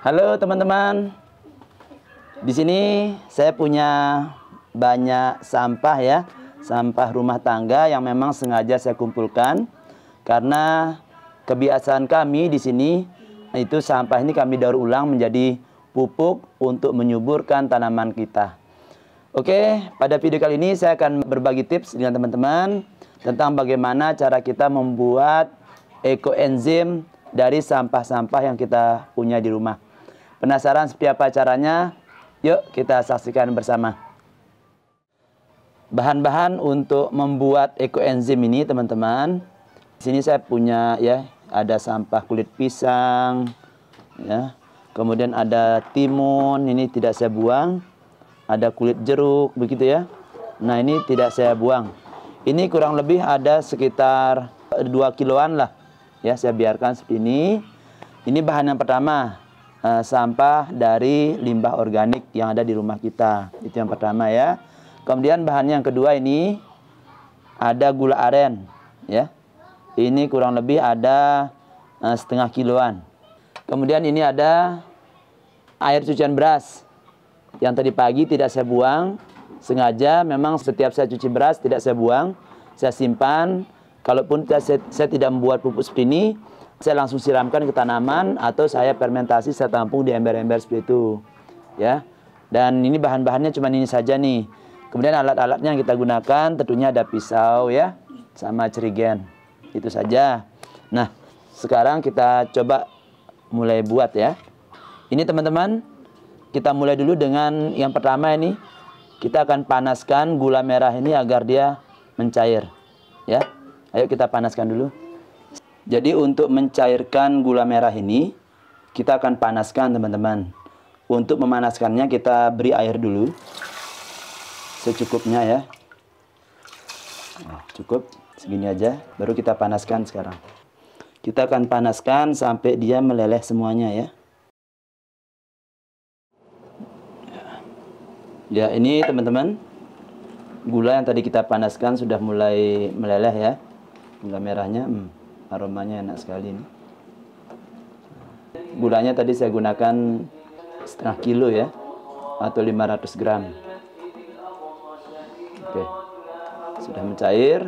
Halo teman-teman. Di sini saya punya banyak sampah ya, sampah rumah tangga yang memang sengaja saya kumpulkan karena kebiasaan kami di sini itu sampah ini kami daur ulang menjadi pupuk untuk menyuburkan tanaman kita. Oke, pada video kali ini saya akan berbagi tips dengan teman-teman tentang bagaimana cara kita membuat ekoenzim dari sampah-sampah yang kita punya di rumah. Penasaran siapa apa caranya? Yuk kita saksikan bersama. Bahan-bahan untuk membuat ekoenzim ini teman-teman. Di sini saya punya ya, ada sampah kulit pisang ya. Kemudian ada timun, ini tidak saya buang. Ada kulit jeruk begitu ya. Nah, ini tidak saya buang. Ini kurang lebih ada sekitar 2 kiloan lah. Ya, saya biarkan seperti ini. Ini bahan yang pertama. Eh, sampah dari limbah organik yang ada di rumah kita. Itu yang pertama ya. Kemudian bahan yang kedua ini ada gula aren ya. Ini kurang lebih ada uh, setengah kiloan. Kemudian ini ada air cucian beras yang tadi pagi tidak saya buang. Sengaja memang setiap saya cuci beras tidak saya buang, saya simpan. Kalaupun saya, saya tidak membuat pupuk seperti ini, saya langsung siramkan ke tanaman atau saya fermentasi saya tampung di ember-ember seperti itu ya dan ini bahan-bahannya cuma ini saja nih kemudian alat-alatnya yang kita gunakan tentunya ada pisau ya sama cerigen itu saja nah sekarang kita coba mulai buat ya ini teman-teman kita mulai dulu dengan yang pertama ini kita akan panaskan gula merah ini agar dia mencair ya ayo kita panaskan dulu jadi untuk mencairkan gula merah ini kita akan panaskan teman-teman. Untuk memanaskannya kita beri air dulu secukupnya ya. Nah, cukup segini aja. Baru kita panaskan sekarang. Kita akan panaskan sampai dia meleleh semuanya ya. Ya ini teman-teman gula yang tadi kita panaskan sudah mulai meleleh ya gula merahnya. Hmm aromanya enak sekali nih. Gulanya tadi saya gunakan setengah kilo ya atau 500 gram. Oke. Sudah mencair.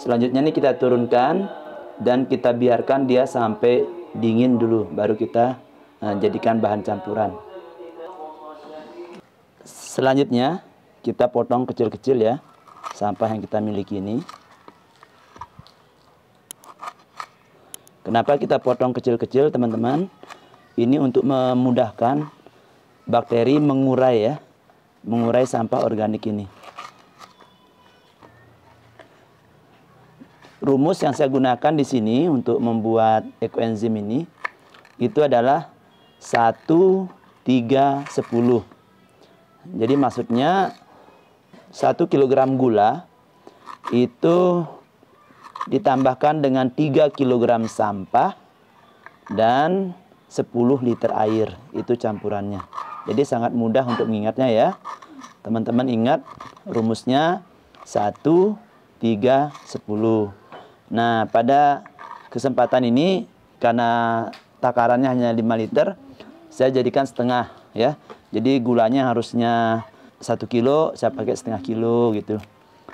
Selanjutnya ini kita turunkan dan kita biarkan dia sampai dingin dulu baru kita nah, jadikan bahan campuran. Selanjutnya kita potong kecil-kecil ya sampah yang kita miliki ini. Kenapa kita potong kecil-kecil teman-teman? Ini untuk memudahkan bakteri mengurai ya. Mengurai sampah organik ini. Rumus yang saya gunakan di sini untuk membuat ekoenzim ini itu adalah 1 3 10. Jadi maksudnya 1 kg gula itu ditambahkan dengan 3 kg sampah dan 10 liter air itu campurannya. Jadi sangat mudah untuk mengingatnya ya. Teman-teman ingat rumusnya 1 3 10. Nah, pada kesempatan ini karena takarannya hanya 5 liter, saya jadikan setengah ya. Jadi gulanya harusnya 1 kilo, saya pakai setengah kilo gitu.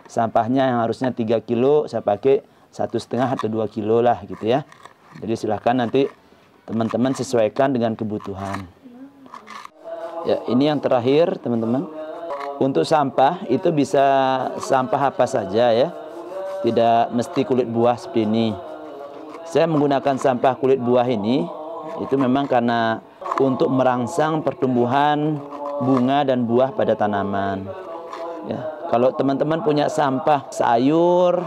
Sampahnya yang harusnya 3 kilo, saya pakai satu setengah atau dua kilo lah gitu ya. Jadi silahkan nanti teman-teman sesuaikan dengan kebutuhan. Ya, ini yang terakhir teman-teman. Untuk sampah itu bisa sampah apa saja ya. Tidak mesti kulit buah seperti ini. Saya menggunakan sampah kulit buah ini itu memang karena untuk merangsang pertumbuhan bunga dan buah pada tanaman. Ya, kalau teman-teman punya sampah sayur,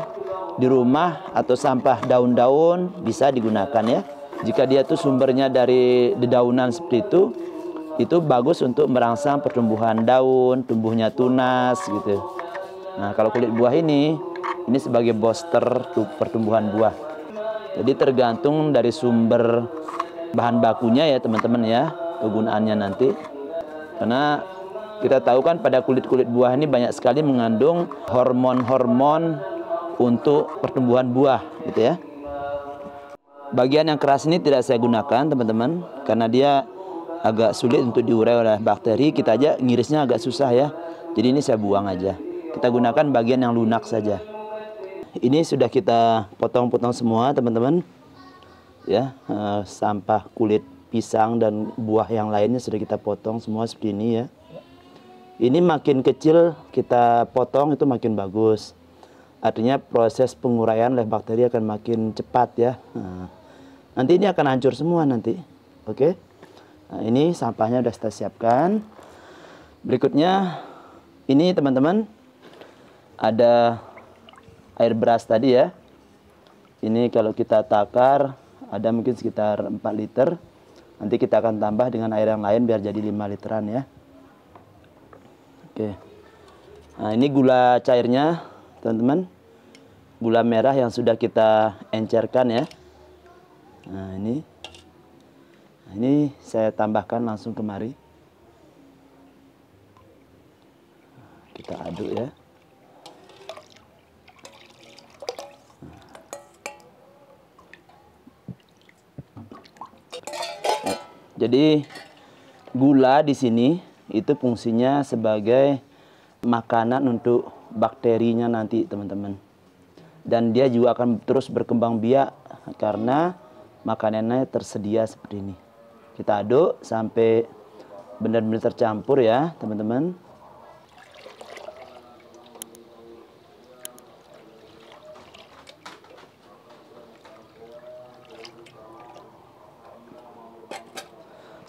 di rumah atau sampah daun-daun bisa digunakan ya. Jika dia itu sumbernya dari dedaunan seperti itu, itu bagus untuk merangsang pertumbuhan daun, tumbuhnya tunas gitu. Nah, kalau kulit buah ini, ini sebagai booster pertumbuhan buah. Jadi tergantung dari sumber bahan bakunya ya teman-teman ya, kegunaannya nanti. Karena kita tahu kan pada kulit-kulit buah ini banyak sekali mengandung hormon-hormon untuk pertumbuhan buah gitu ya. Bagian yang keras ini tidak saya gunakan teman-teman karena dia agak sulit untuk diurai oleh bakteri. Kita aja ngirisnya agak susah ya. Jadi ini saya buang aja. Kita gunakan bagian yang lunak saja. Ini sudah kita potong-potong semua teman-teman. Ya, e, sampah kulit pisang dan buah yang lainnya sudah kita potong semua seperti ini ya. Ini makin kecil kita potong itu makin bagus. Artinya proses penguraian oleh bakteri akan makin cepat ya. Nah, nanti ini akan hancur semua nanti. Oke. Okay? Nah, ini sampahnya sudah kita siapkan. Berikutnya ini teman-teman ada air beras tadi ya. Ini kalau kita takar ada mungkin sekitar 4 liter. Nanti kita akan tambah dengan air yang lain biar jadi 5 literan ya. Oke. Nah, ini gula cairnya teman-teman gula merah yang sudah kita encerkan ya nah ini nah, ini saya tambahkan langsung kemari kita aduk ya nah, Jadi gula di sini itu fungsinya sebagai makanan untuk bakterinya nanti teman-teman. Dan dia juga akan terus berkembang biak karena makanannya tersedia seperti ini. Kita aduk sampai benar-benar tercampur ya teman-teman.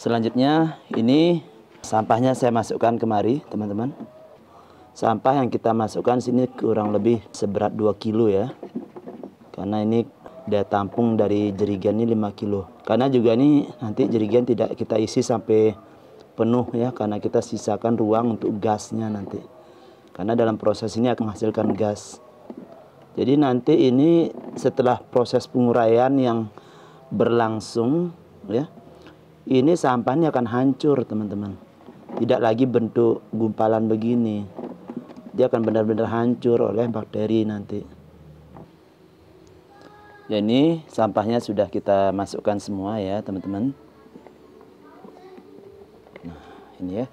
Selanjutnya ini sampahnya saya masukkan kemari teman-teman sampah yang kita masukkan sini kurang lebih seberat 2 kilo ya karena ini daya tampung dari jerigen ini 5 kilo karena juga ini nanti jerigen tidak kita isi sampai penuh ya karena kita sisakan ruang untuk gasnya nanti karena dalam proses ini akan menghasilkan gas jadi nanti ini setelah proses penguraian yang berlangsung ya ini sampahnya akan hancur teman-teman tidak lagi bentuk gumpalan begini dia akan benar-benar hancur oleh bakteri nanti. Ya ini sampahnya sudah kita masukkan semua ya teman-teman. Nah ini ya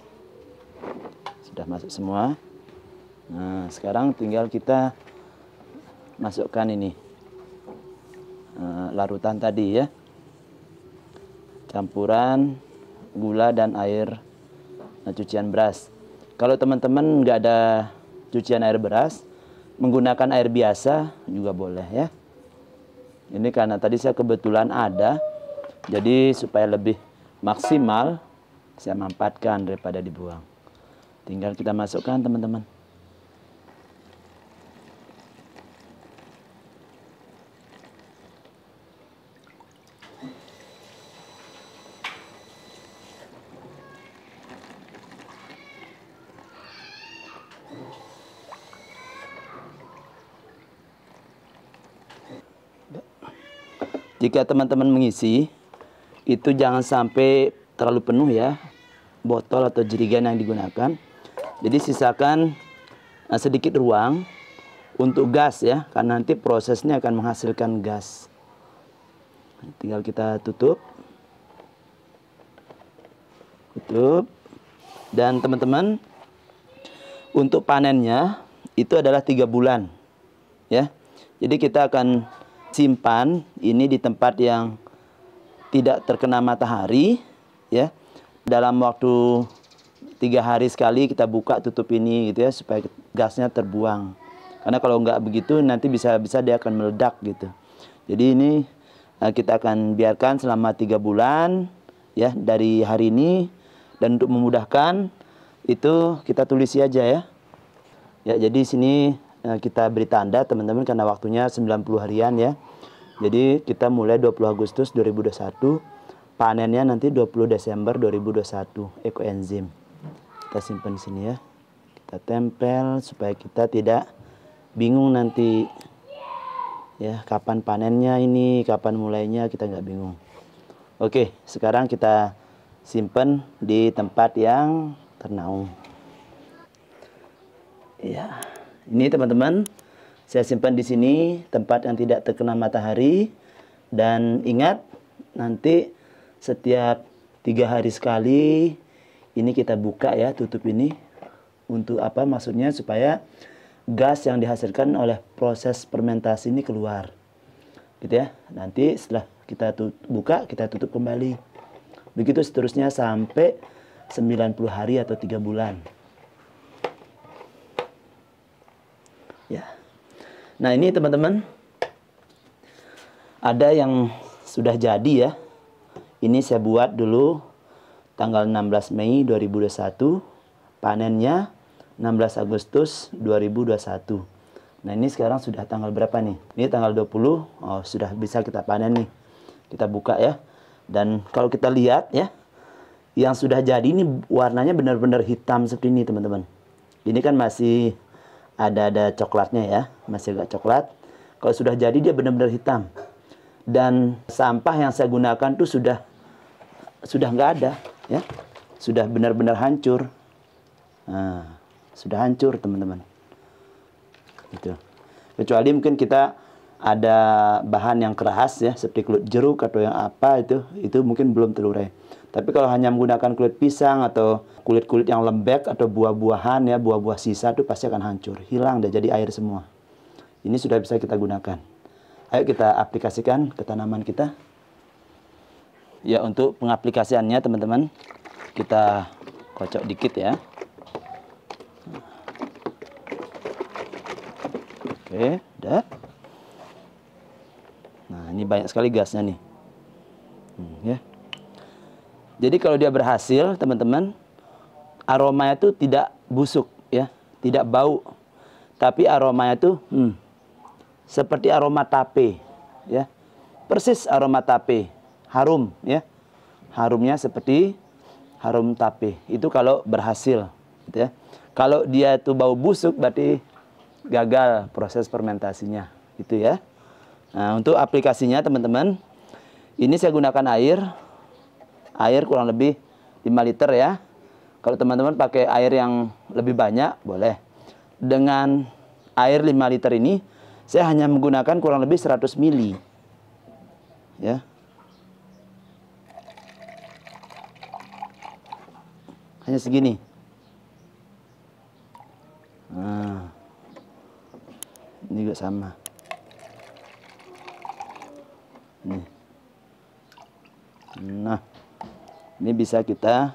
sudah masuk semua. Nah sekarang tinggal kita masukkan ini eh, larutan tadi ya campuran gula dan air eh, cucian beras. Kalau teman-teman nggak ada cucian air beras, menggunakan air biasa juga boleh ya. Ini karena tadi saya kebetulan ada, jadi supaya lebih maksimal saya manfaatkan daripada dibuang. Tinggal kita masukkan teman-teman. Jika teman-teman mengisi, itu jangan sampai terlalu penuh ya botol atau jerigan yang digunakan. Jadi sisakan eh, sedikit ruang untuk gas ya, karena nanti prosesnya akan menghasilkan gas. Tinggal kita tutup. Tutup. Dan teman-teman, untuk panennya itu adalah tiga bulan. Ya. Jadi kita akan simpan ini di tempat yang tidak terkena matahari ya dalam waktu tiga hari sekali kita buka tutup ini gitu ya supaya gasnya terbuang karena kalau nggak begitu nanti bisa-bisa dia akan meledak gitu jadi ini eh, kita akan biarkan selama tiga bulan ya dari hari ini dan untuk memudahkan itu kita tulis aja ya ya jadi sini Eh, kita beri tanda teman-teman karena waktunya 90 harian ya. Jadi kita mulai 20 Agustus 2021, panennya nanti 20 Desember 2021 ekoenzim. Kita simpan di sini ya. Kita tempel supaya kita tidak bingung nanti ya kapan panennya ini, kapan mulainya kita nggak bingung. Oke, sekarang kita simpan di tempat yang ternaung. Ya. Yeah. Ini teman-teman, saya simpan di sini tempat yang tidak terkena matahari dan ingat nanti setiap tiga hari sekali ini kita buka ya tutup ini untuk apa maksudnya supaya gas yang dihasilkan oleh proses fermentasi ini keluar gitu ya nanti setelah kita buka kita tutup kembali begitu seterusnya sampai 90 hari atau tiga bulan Nah ini teman-teman ada yang sudah jadi ya. Ini saya buat dulu tanggal 16 Mei 2021, panennya 16 Agustus 2021. Nah ini sekarang sudah tanggal berapa nih? Ini tanggal 20, oh, sudah bisa kita panen nih. Kita buka ya. Dan kalau kita lihat ya, yang sudah jadi ini warnanya benar-benar hitam seperti ini teman-teman. Ini kan masih ada-ada coklatnya ya masih agak coklat. Kalau sudah jadi dia benar-benar hitam. Dan sampah yang saya gunakan tuh sudah sudah nggak ada, ya, sudah benar-benar hancur. Nah, sudah hancur teman-teman. Gitu. Kecuali mungkin kita ada bahan yang keras ya seperti kulit jeruk atau yang apa itu itu mungkin belum terurai. Tapi kalau hanya menggunakan kulit pisang atau kulit-kulit yang lembek atau buah-buahan ya buah-buah sisa itu pasti akan hancur, hilang dan jadi air semua ini sudah bisa kita gunakan. Ayo kita aplikasikan ke tanaman kita. Ya, untuk pengaplikasiannya teman-teman, kita kocok dikit ya. Oke, udah. Nah, ini banyak sekali gasnya nih. Hmm, ya. Jadi kalau dia berhasil, teman-teman, aromanya itu tidak busuk ya, tidak bau. Tapi aromanya itu hmm, seperti aroma tape ya persis aroma tape harum ya harumnya seperti harum tape itu kalau berhasil gitu ya kalau dia itu bau busuk berarti gagal proses fermentasinya itu ya nah untuk aplikasinya teman-teman ini saya gunakan air air kurang lebih 5 liter ya kalau teman-teman pakai air yang lebih banyak boleh dengan air 5 liter ini saya hanya menggunakan kurang lebih 100 mili. Ya. Hanya segini. Nah. Ini juga sama. Nih. Nah. Ini bisa kita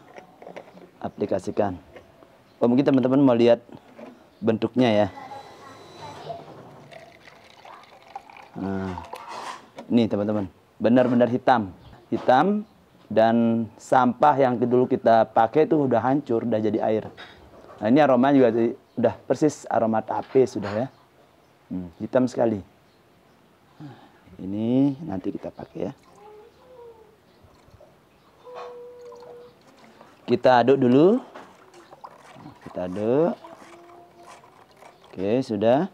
aplikasikan. Oh, mungkin teman-teman mau lihat bentuknya ya. Nih teman-teman, benar-benar hitam. Hitam dan sampah yang dulu kita pakai itu udah hancur, udah jadi air. Nah ini aromanya juga udah persis aroma tape sudah ya. Hmm, hitam sekali. Ini nanti kita pakai ya. Kita aduk dulu. Kita aduk. Oke, sudah.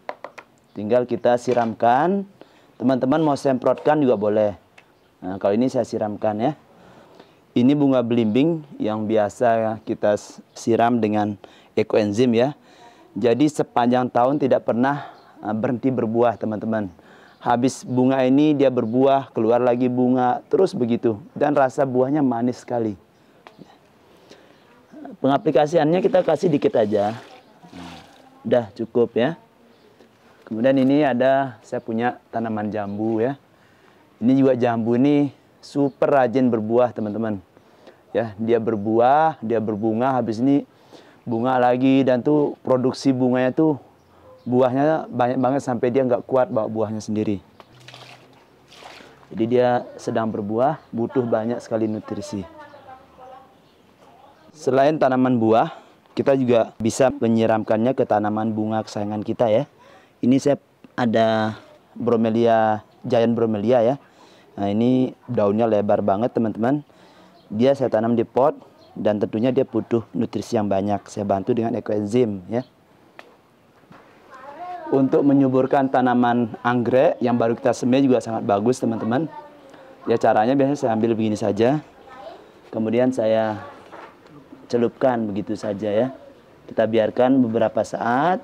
Tinggal kita siramkan Teman-teman mau semprotkan juga boleh. Nah, kalau ini saya siramkan ya. Ini bunga belimbing yang biasa kita siram dengan ekoenzim ya. Jadi sepanjang tahun tidak pernah eh, berhenti berbuah teman-teman. Habis bunga ini dia berbuah, keluar lagi bunga, terus begitu. Dan rasa buahnya manis sekali. Pengaplikasiannya kita kasih dikit aja. Nah, udah cukup ya. Kemudian ini ada saya punya tanaman jambu ya. Ini juga jambu ini super rajin berbuah teman-teman. Ya, dia berbuah, dia berbunga habis ini bunga lagi dan tuh produksi bunganya tuh buahnya banyak banget sampai dia nggak kuat bawa buahnya sendiri. Jadi dia sedang berbuah, butuh banyak sekali nutrisi. Selain tanaman buah, kita juga bisa menyiramkannya ke tanaman bunga kesayangan kita ya ini saya ada bromelia giant bromelia ya nah ini daunnya lebar banget teman-teman dia saya tanam di pot dan tentunya dia butuh nutrisi yang banyak saya bantu dengan ekoenzim ya untuk menyuburkan tanaman anggrek yang baru kita semai juga sangat bagus teman-teman ya caranya biasanya saya ambil begini saja kemudian saya celupkan begitu saja ya kita biarkan beberapa saat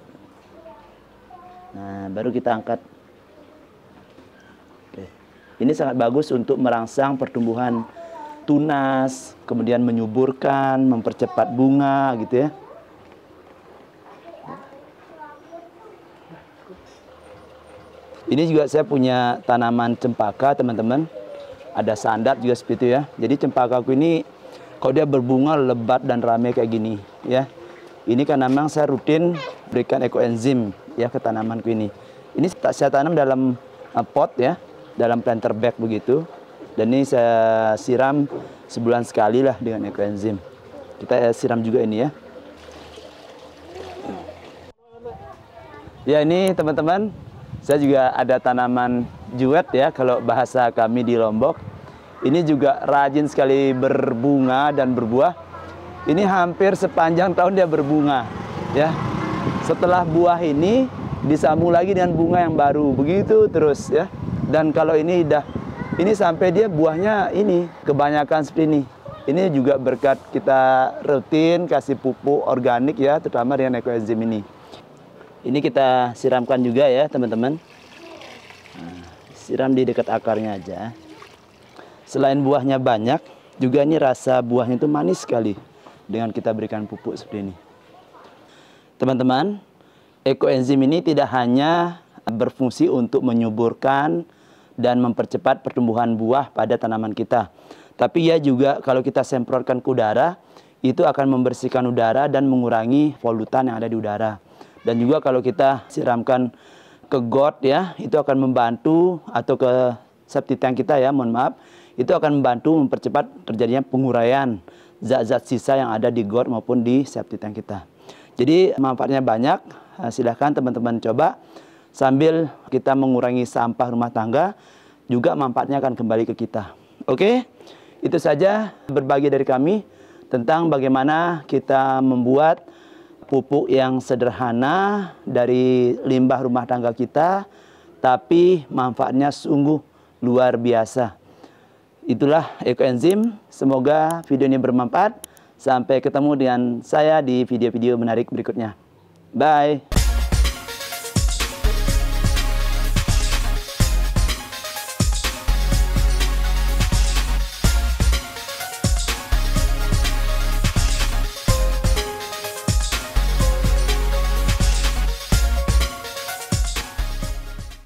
Nah, baru kita angkat. Oke. Ini sangat bagus untuk merangsang pertumbuhan tunas, kemudian menyuburkan, mempercepat bunga gitu ya. Ini juga saya punya tanaman cempaka, teman-teman. Ada sandat juga seperti itu ya. Jadi cempaka cempakaku ini kalau dia berbunga lebat dan rame kayak gini ya. Ini kan memang saya rutin berikan ekoenzim ya ke tanamanku ini. Ini saya tanam dalam eh, pot ya, dalam planter bag begitu. Dan ini saya siram sebulan sekali lah dengan ekoenzim. Kita eh, siram juga ini ya. Ya ini teman-teman, saya juga ada tanaman juet ya kalau bahasa kami di Lombok. Ini juga rajin sekali berbunga dan berbuah. Ini hampir sepanjang tahun dia berbunga ya. Setelah buah ini disambung lagi dengan bunga yang baru. Begitu terus ya. Dan kalau ini dah ini sampai dia buahnya ini kebanyakan seperti ini. Ini juga berkat kita rutin kasih pupuk organik ya, terutama dengan ekoenzim ini. Ini kita siramkan juga ya, teman-teman. Nah, siram di dekat akarnya aja. Selain buahnya banyak, juga ini rasa buahnya itu manis sekali dengan kita berikan pupuk seperti ini. Teman-teman, ekoenzim ini tidak hanya berfungsi untuk menyuburkan dan mempercepat pertumbuhan buah pada tanaman kita. Tapi ia juga kalau kita semprotkan ke udara, itu akan membersihkan udara dan mengurangi polutan yang ada di udara. Dan juga kalau kita siramkan ke got ya, itu akan membantu atau ke septic tank kita ya, mohon maaf, itu akan membantu mempercepat terjadinya penguraian zat-zat sisa yang ada di got maupun di septic tank kita. Jadi manfaatnya banyak, eh, silahkan teman-teman coba sambil kita mengurangi sampah rumah tangga, juga manfaatnya akan kembali ke kita. Oke, itu saja berbagi dari kami tentang bagaimana kita membuat pupuk yang sederhana dari limbah rumah tangga kita, tapi manfaatnya sungguh luar biasa. Itulah ekoenzim, semoga video ini bermanfaat. Sampai ketemu dengan saya di video-video menarik berikutnya. Bye.